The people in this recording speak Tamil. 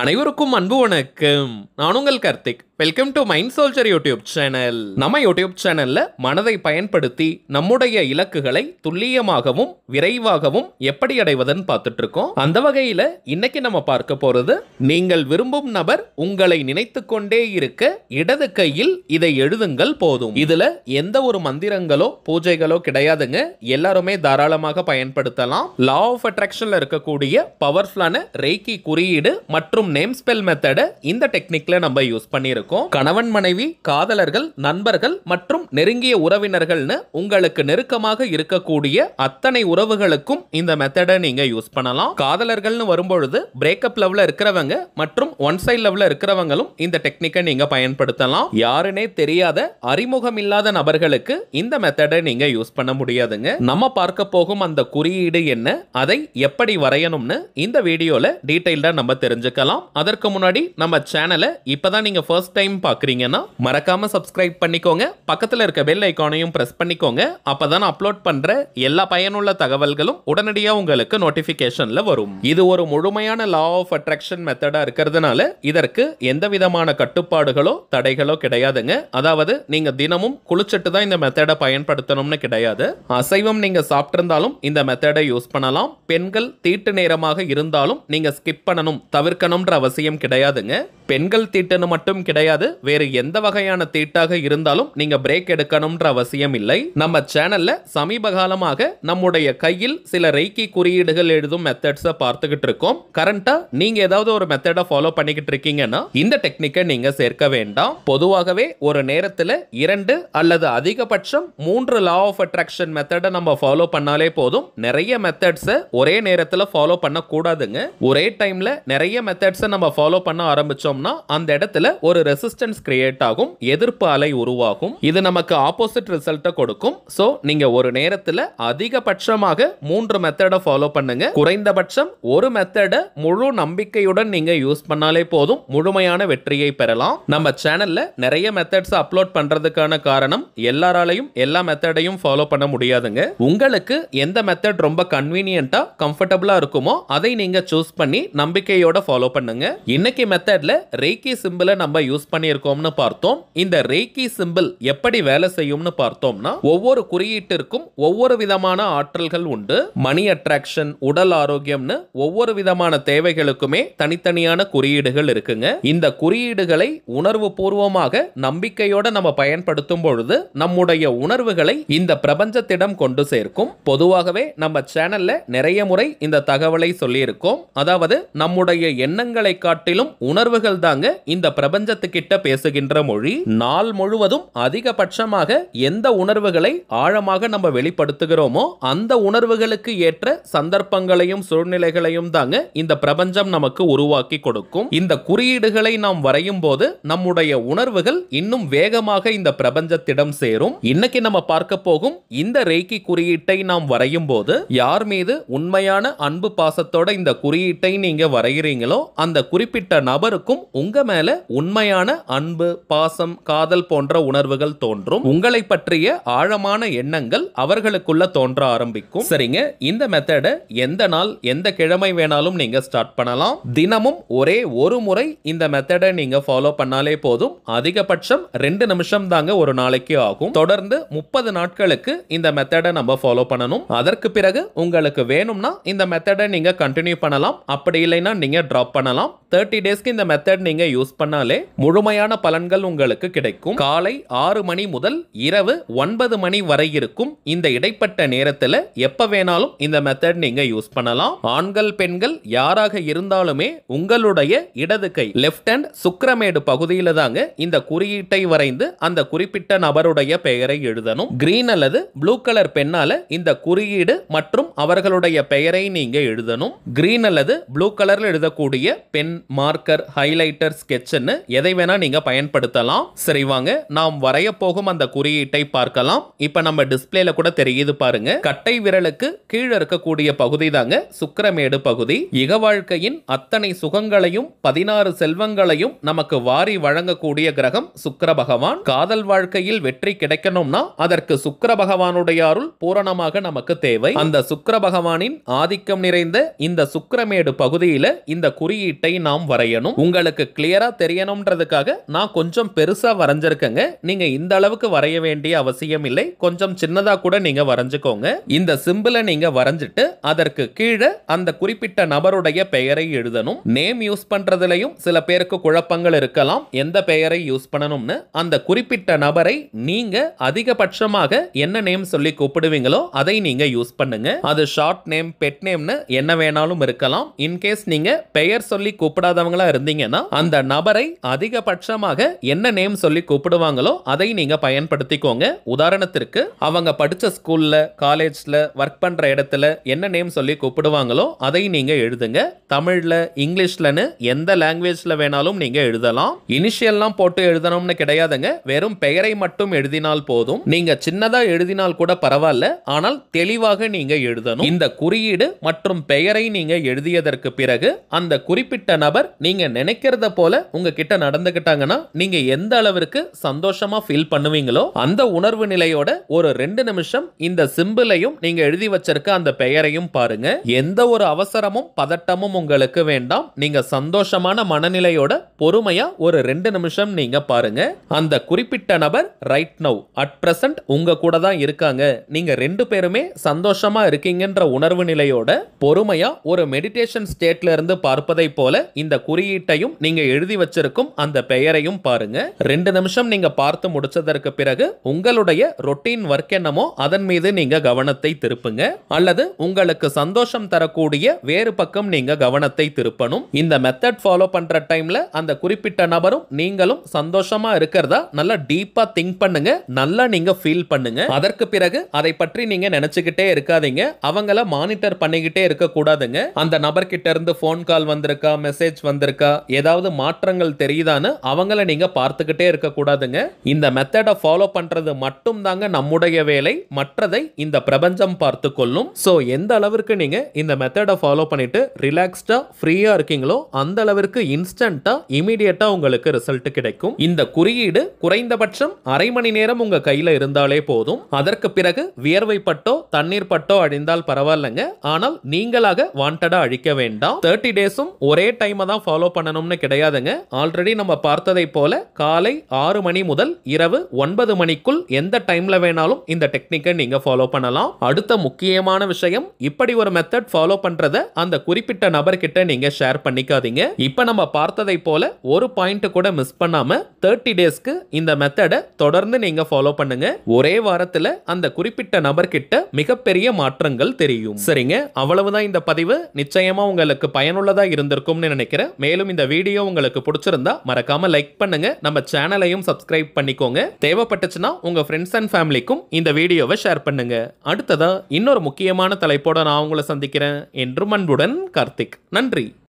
அனைவருக்கும் அன்பு வணக்கம் நான் உங்கள் Karthik welcome to mind soldier YouTube channel நம்ம யூடியூப் சேனல்ல மனதை பயன்படுத்தி நம்முடைய இலக்குகளை துல்லியமாகவும் விரைவாகவும் எப்படி அடைவதுன்னு பார்த்துட்டு இருக்கோம் அந்த வகையில இன்னைக்கு நம்ம பார்க்க போறது நீங்கள் விரும்பும் நபர் உங்களை நினைத்து கொண்டே இருக்க இடது கையில் இதை எழுதுங்கள் போதும் இதுல எந்த ஒரு மந்திரங்களோ பூஜைகளோ கிடையாதுங்க எல்லாருமே தாராளமாக பயன்படுத்தலாம் லா ஆஃப் அட்ராக்ஷன்ல இருக்கக்கூடிய பவர்ஃபுல்லான ரேக்கி குறியீடு மற்றும் நேம் ஸ்பெல் மெத்தடை இந்த டெக்னிக்ல நம்ம யூஸ் பண்ணியிருக்கோம் இருக்கும் கணவன் மனைவி காதலர்கள் நண்பர்கள் மற்றும் நெருங்கிய உறவினர்கள்னு உங்களுக்கு நெருக்கமாக இருக்கக்கூடிய அத்தனை உறவுகளுக்கும் இந்த மெத்தடை நீங்க யூஸ் பண்ணலாம் காதலர்கள்னு வரும்பொழுது பிரேக்கப் லெவல இருக்கிறவங்க மற்றும் ஒன் சைட் லெவல இருக்கிறவங்களும் இந்த டெக்னிக்கை நீங்க பயன்படுத்தலாம் யாருனே தெரியாத அறிமுகம் இல்லாத நபர்களுக்கு இந்த மெத்தடை நீங்க யூஸ் பண்ண முடியாதுங்க நம்ம பார்க்க போகும் அந்த குறியீடு என்ன அதை எப்படி வரையணும்னு இந்த வீடியோல டீடைல்டா நம்ம தெரிஞ்சுக்கலாம் அதற்கு முன்னாடி நம்ம சேனலை இப்பதான் நீங்க ஃபர்ஸ்ட் டைம் டைம் பார்க்குறீங்கன்னா மறக்காமல் சப்ஸ்கிரைப் பண்ணிக்கோங்க பக்கத்தில் இருக்க பெல் ஐக்கானையும் ப்ரெஸ் பண்ணிக்கோங்க அப்போ தான் அப்லோட் பண்ணுற எல்லா பயனுள்ள தகவல்களும் உடனடியாக உங்களுக்கு நோட்டிஃபிகேஷனில் வரும் இது ஒரு முழுமையான லா ஆஃப் அட்ராக்ஷன் மெத்தடாக இருக்கிறதுனால இதற்கு எந்த விதமான கட்டுப்பாடுகளோ தடைகளோ கிடையாதுங்க அதாவது நீங்கள் தினமும் குளிச்சிட்டு தான் இந்த மெத்தடை பயன்படுத்தணும்னு கிடையாது அசைவம் நீங்கள் சாப்பிட்ருந்தாலும் இந்த மெத்தடை யூஸ் பண்ணலாம் பெண்கள் தீட்டு நேரமாக இருந்தாலும் நீங்கள் ஸ்கிப் பண்ணணும் தவிர்க்கணும்ன்ற அவசியம் கிடையாதுங்க பெண்கள் தீட்டுன்னு மட்டும் கிடையாது வேறு எந்த வகையான தீட்டாக இருந்தாலும் நீங்க பிரேக் எடுக்கணும்ன்ற அவசியம் இல்லை நம்ம சேனல்ல சமீப காலமாக நம்முடைய கையில் சில ரெய்கி குறியீடுகள் எழுதும் மெத்தட்ஸை பார்த்துக்கிட்டு இருக்கோம் கரண்டா நீங்க ஏதாவது ஒரு மெத்தடை ஃபாலோ பண்ணிக்கிட்டு இருக்கீங்கன்னா இந்த டெக்னிக்கை நீங்க சேர்க்க வேண்டாம் பொதுவாகவே ஒரு நேரத்தில் இரண்டு அல்லது அதிகபட்சம் மூன்று லா ஆஃப் அட்ராக்ஷன் மெத்தடை நம்ம ஃபாலோ பண்ணாலே போதும் நிறைய மெத்தட்ஸை ஒரே நேரத்தில் ஃபாலோ பண்ணக்கூடாதுங்க ஒரே டைம்ல நிறைய மெத்தட்ஸை நம்ம ஃபாலோ பண்ண ஆரம்பிச்சோம் போட்டோம்னா அந்த இடத்துல ஒரு ரெசிஸ்டன்ஸ் கிரியேட் ஆகும் எதிர்ப்பு அலை உருவாகும் இது நமக்கு ஆப்போசிட் ரிசல்ட்டை கொடுக்கும் ஸோ நீங்க ஒரு நேரத்தில் அதிகபட்சமாக மூன்று மெத்தடை ஃபாலோ பண்ணுங்க குறைந்தபட்சம் ஒரு மெத்தடை முழு நம்பிக்கையுடன் நீங்க யூஸ் பண்ணாலே போதும் முழுமையான வெற்றியை பெறலாம் நம்ம சேனல்ல நிறைய மெத்தட்ஸ் அப்லோட் பண்றதுக்கான காரணம் எல்லாராலையும் எல்லா மெத்தடையும் ஃபாலோ பண்ண முடியாதுங்க உங்களுக்கு எந்த மெத்தட் ரொம்ப கன்வீனியன்ட்டா கம்ஃபர்டபுளா இருக்குமோ அதை நீங்க சூஸ் பண்ணி நம்பிக்கையோட ஃபாலோ பண்ணுங்க இன்னைக்கு மெத்தட்ல ரேக்கி சிம்பிளை நம்ம யூஸ் பண்ணியிருக்கோம்னு பார்த்தோம் இந்த ரேக்கி சிம்பிள் எப்படி வேலை செய்யும்னு பார்த்தோம்னா ஒவ்வொரு குறியீட்டிற்கும் ஒவ்வொரு விதமான ஆற்றல்கள் உண்டு மணி அட்ராக்ஷன் உடல் ஆரோக்கியம்னு ஒவ்வொரு விதமான தேவைகளுக்குமே தனித்தனியான குறியீடுகள் இருக்குங்க இந்த குறியீடுகளை உணர்வு பூர்வமாக நம்பிக்கையோட நம்ம பயன்படுத்தும் பொழுது நம்முடைய உணர்வுகளை இந்த பிரபஞ்சத்திடம் கொண்டு சேர்க்கும் பொதுவாகவே நம்ம சேனல்ல நிறைய முறை இந்த தகவலை சொல்லியிருக்கோம் அதாவது நம்முடைய எண்ணங்களை காட்டிலும் உணர்வுகள் மொழிகள் தாங்க இந்த பிரபஞ்சத்துக்கிட்ட பேசுகின்ற மொழி நாள் முழுவதும் அதிகபட்சமாக எந்த உணர்வுகளை ஆழமாக நம்ம வெளிப்படுத்துகிறோமோ அந்த உணர்வுகளுக்கு ஏற்ற சந்தர்ப்பங்களையும் சூழ்நிலைகளையும் தாங்க இந்த பிரபஞ்சம் நமக்கு உருவாக்கி கொடுக்கும் இந்த குறியீடுகளை நாம் வரையும் போது நம்முடைய உணர்வுகள் இன்னும் வேகமாக இந்த பிரபஞ்சத்திடம் சேரும் இன்னைக்கு நம்ம பார்க்க போகும் இந்த ரேக்கி குறியீட்டை நாம் வரையும் போது யார் மீது உண்மையான அன்பு பாசத்தோட இந்த குறியீட்டை நீங்க வரைகிறீங்களோ அந்த குறிப்பிட்ட நபருக்கும் உங்க மேல உண்மையான அன்பு பாசம் காதல் போன்ற உணர்வுகள் தோன்றும் உங்களை பற்றிய ஆழமான எண்ணங்கள் அவர்களுக்குள்ள தோன்ற ஆரம்பிக்கும் சரிங்க இந்த மெத்தடை எந்த நாள் எந்த கிழமை வேணாலும் நீங்க ஸ்டார்ட் பண்ணலாம் தினமும் ஒரே ஒரு முறை இந்த மெத்தடை நீங்க ஃபாலோ பண்ணாலே போதும் அதிகபட்சம் ரெண்டு நிமிஷம் தாங்க ஒரு நாளைக்கு ஆகும் தொடர்ந்து முப்பது நாட்களுக்கு இந்த மெத்தடை நம்ம ஃபாலோ பண்ணணும் அதற்கு பிறகு உங்களுக்கு வேணும்னா இந்த மெத்தடை நீங்க கண்டினியூ பண்ணலாம் அப்படி இல்லைன்னா நீங்க டிராப் பண்ணலாம் தேர்ட்டி டேஸ்க்கு இந்த மெத்தட் மெத்தட் நீங்க யூஸ் பண்ணாலே முழுமையான பலன்கள் உங்களுக்கு கிடைக்கும் காலை ஆறு மணி முதல் இரவு ஒன்பது மணி வரை இருக்கும் இந்த இடைப்பட்ட நேரத்தில் எப்ப வேணாலும் இந்த மெத்தட் நீங்க யூஸ் பண்ணலாம் ஆண்கள் பெண்கள் யாராக இருந்தாலுமே உங்களுடைய இடது கை லெப்ட் ஹேண்ட் சுக்கரமேடு பகுதியில் தாங்க இந்த குறியீட்டை வரைந்து அந்த குறிப்பிட்ட நபருடைய பெயரை எழுதணும் கிரீன் அல்லது ப்ளூ கலர் பெண்ணால இந்த குறியீடு மற்றும் அவர்களுடைய பெயரை நீங்க எழுதணும் கிரீன் அல்லது ப்ளூ கலர்ல எழுதக்கூடிய பென் மார்க்கர் ஹைலைட் ஹைலைட்டர் ஸ்கெட்ச்னு எதை வேணால் நீங்கள் பயன்படுத்தலாம் சரி வாங்க நாம் வரைய போகும் அந்த குறியீட்டை பார்க்கலாம் இப்போ நம்ம டிஸ்பிளேல கூட தெரியுது பாருங்க கட்டை விரலுக்கு கீழே இருக்கக்கூடிய பகுதி தாங்க சுக்கரமேடு பகுதி இக வாழ்க்கையின் அத்தனை சுகங்களையும் பதினாறு செல்வங்களையும் நமக்கு வாரி வழங்கக்கூடிய கிரகம் சுக்கர பகவான் காதல் வாழ்க்கையில் வெற்றி கிடைக்கணும்னா அதற்கு சுக்கர பகவானுடைய அருள் பூரணமாக நமக்கு தேவை அந்த சுக்கர பகவானின் ஆதிக்கம் நிறைந்த இந்த சுக்கரமேடு பகுதியில இந்த குறியீட்டை நாம் வரையணும் உங்களுக்கு உங்களுக்கு கிளியராக தெரியணுன்றதுக்காக நான் கொஞ்சம் பெருசாக வரைஞ்சிருக்கேங்க நீங்கள் இந்த அளவுக்கு வரைய வேண்டிய அவசியம் இல்லை கொஞ்சம் சின்னதாக கூட நீங்கள் வரைஞ்சிக்கோங்க இந்த சிம்பிளை நீங்கள் வரைஞ்சிட்டு அதற்கு கீழே அந்த குறிப்பிட்ட நபருடைய பெயரை எழுதணும் நேம் யூஸ் பண்ணுறதுலையும் சில பேருக்கு குழப்பங்கள் இருக்கலாம் எந்த பெயரை யூஸ் பண்ணணும்னு அந்த குறிப்பிட்ட நபரை நீங்கள் அதிகபட்சமாக என்ன நேம் சொல்லி கூப்பிடுவீங்களோ அதை நீங்கள் யூஸ் பண்ணுங்க அது ஷார்ட் நேம் பெட் நேம்னு என்ன வேணாலும் இருக்கலாம் இன்கேஸ் நீங்கள் பெயர் சொல்லி கூப்பிடாதவங்களா இருந்தீங்கன்னா அந்த நபரை அதிகபட்சமாக என்ன நேம் சொல்லி கூப்பிடுவாங்களோ அதை நீங்க பயன்படுத்திக்கோங்க உதாரணத்திற்கு அவங்க படிச்ச ஸ்கூல்ல காலேஜ்ல ஒர்க் பண்ற இடத்துல என்ன நேம் சொல்லி கூப்பிடுவாங்களோ அதை நீங்க எழுதுங்க தமிழ்ல இங்கிலீஷ்லன்னு எந்த லாங்குவேஜ்ல வேணாலும் நீங்க எழுதலாம் இனிஷியல்லாம் போட்டு எழுதணும்னு கிடையாதுங்க வெறும் பெயரை மட்டும் எழுதினால் போதும் நீங்க சின்னதா எழுதினால் கூட பரவாயில்ல ஆனால் தெளிவாக நீங்க எழுதணும் இந்த குறியீடு மற்றும் பெயரை நீங்க எழுதியதற்கு பிறகு அந்த குறிப்பிட்ட நபர் நீங்க நினைக்கிற நினைக்கிறத போல உங்ககிட்ட நடந்துக்கிட்டாங்கன்னா நீங்க எந்த அளவிற்கு சந்தோஷமா ஃபீல் பண்ணுவீங்களோ அந்த உணர்வு நிலையோட ஒரு ரெண்டு நிமிஷம் இந்த சிம்பிளையும் நீங்க எழுதி வச்சிருக்க அந்த பெயரையும் பாருங்க எந்த ஒரு அவசரமும் பதட்டமும் உங்களுக்கு வேண்டாம் நீங்க சந்தோஷமான மனநிலையோட பொறுமையா ஒரு ரெண்டு நிமிஷம் நீங்க பாருங்க அந்த குறிப்பிட்ட நபர் ரைட் நவ் அட் பிரசன்ட் உங்க கூட தான் இருக்காங்க நீங்க ரெண்டு பேருமே சந்தோஷமா இருக்கீங்கன்ற உணர்வு நிலையோட பொறுமையா ஒரு மெடிடேஷன் ஸ்டேட்ல இருந்து பார்ப்பதை போல இந்த குறியீட்டையும் நீங்கள் எழுதி வச்சிருக்கும் அந்த பெயரையும் பாருங்க ரெண்டு நிமிஷம் நீங்கள் பார்த்து முடிச்சதற்கு பிறகு உங்களுடைய ரொட்டீன் ஒர்க் என்னமோ அதன் மீது நீங்கள் கவனத்தை திருப்புங்க அல்லது உங்களுக்கு சந்தோஷம் தரக்கூடிய வேறு பக்கம் நீங்கள் கவனத்தை திருப்பணும் இந்த மெத்தட் ஃபாலோ பண்ணுற டைமில் அந்த குறிப்பிட்ட நபரும் நீங்களும் சந்தோஷமாக இருக்கிறதா நல்லா டீப்பாக திங்க் பண்ணுங்க நல்லா நீங்கள் ஃபீல் பண்ணுங்க அதற்கு பிறகு அதை பற்றி நீங்கள் நினச்சிக்கிட்டே இருக்காதீங்க அவங்கள மானிட்டர் பண்ணிக்கிட்டே இருக்கக்கூடாதுங்க அந்த நபர்கிட்ட இருந்து ஃபோன் கால் வந்திருக்கா மெசேஜ் வந்திருக்கா ஏதாவது மாற்றங்கள் தெரியுதான்னு அவங்கள நீங்கள் பார்த்துக்கிட்டே இருக்கக்கூடாதுங்க இந்த மெத்தட ஃபாலோ பண்ணுறது மட்டும் தாங்க நம்முடைய வேலை மற்றதை இந்த பிரபஞ்சம் பார்த்து கொள்ளும் ஸோ எந்த அளவிற்கு நீங்கள் இந்த மெத்தடை ஃபாலோ பண்ணிட்டு ரிலாக்ஸ்டாக ஃப்ரீயாக இருக்கீங்களோ அந்த அளவிற்கு இன்ஸ்டண்ட்டாக இமீடியட்டாக உங்களுக்கு ரிசல்ட் கிடைக்கும் இந்த குறியீடு குறைந்தபட்சம் அரை மணி நேரம் உங்கள் கையில் இருந்தாலே போதும் அதற்கு பிறகு வியர்வை பட்டோ தண்ணீர் பட்டோ அழிந்தால் பரவாயில்லைங்க ஆனால் நீங்களாக வாண்டடாக அழிக்க வேண்டாம் தேர்ட்டி டேஸும் ஒரே டைம் தான் ஃபாலோ பண்ணணும்னு ஒன்று கிடையாதுங்க ஆல்ரெடி நம்ம பார்த்ததை போல காலை ஆறு மணி முதல் இரவு ஒன்பது மணிக்குள் எந்த டைமில் வேணாலும் இந்த டெக்னிக்கை நீங்கள் ஃபாலோ பண்ணலாம் அடுத்த முக்கியமான விஷயம் இப்படி ஒரு மெத்தட் ஃபாலோ பண்ணுறத அந்த குறிப்பிட்ட நபர்கிட்ட நீங்கள் ஷேர் பண்ணிக்காதீங்க இப்போ நம்ம பார்த்ததை போல ஒரு பாயிண்ட் கூட மிஸ் பண்ணாமல் தேர்ட்டி டேஸ்க்கு இந்த மெத்தடை தொடர்ந்து நீங்கள் ஃபாலோ பண்ணுங்க ஒரே வாரத்தில் அந்த குறிப்பிட்ட நபர்கிட்ட மிகப்பெரிய மாற்றங்கள் தெரியும் சரிங்க அவ்வளவுதான் இந்த பதிவு நிச்சயமாக உங்களுக்கு பயனுள்ளதாக இருந்திருக்கும்னு நினைக்கிறேன் மேலும் இந்த வீடியோ வீடியோ உங்களுக்கு பிடிச்சிருந்தா மறக்காம லைக் பண்ணுங்க நம்ம சேனலையும் சப்ஸ்கிரைப் பண்ணிக்கோங்க தேவைப்பட்டுச்சுன்னா உங்க ஃப்ரெண்ட்ஸ் அண்ட் ஃபேமிலிக்கும் இந்த வீடியோவை ஷேர் பண்ணுங்க அடுத்ததா இன்னொரு முக்கியமான தலைப்போட நான் உங்களை சந்திக்கிறேன் என்று அன்புடன் கார்த்திக் நன்றி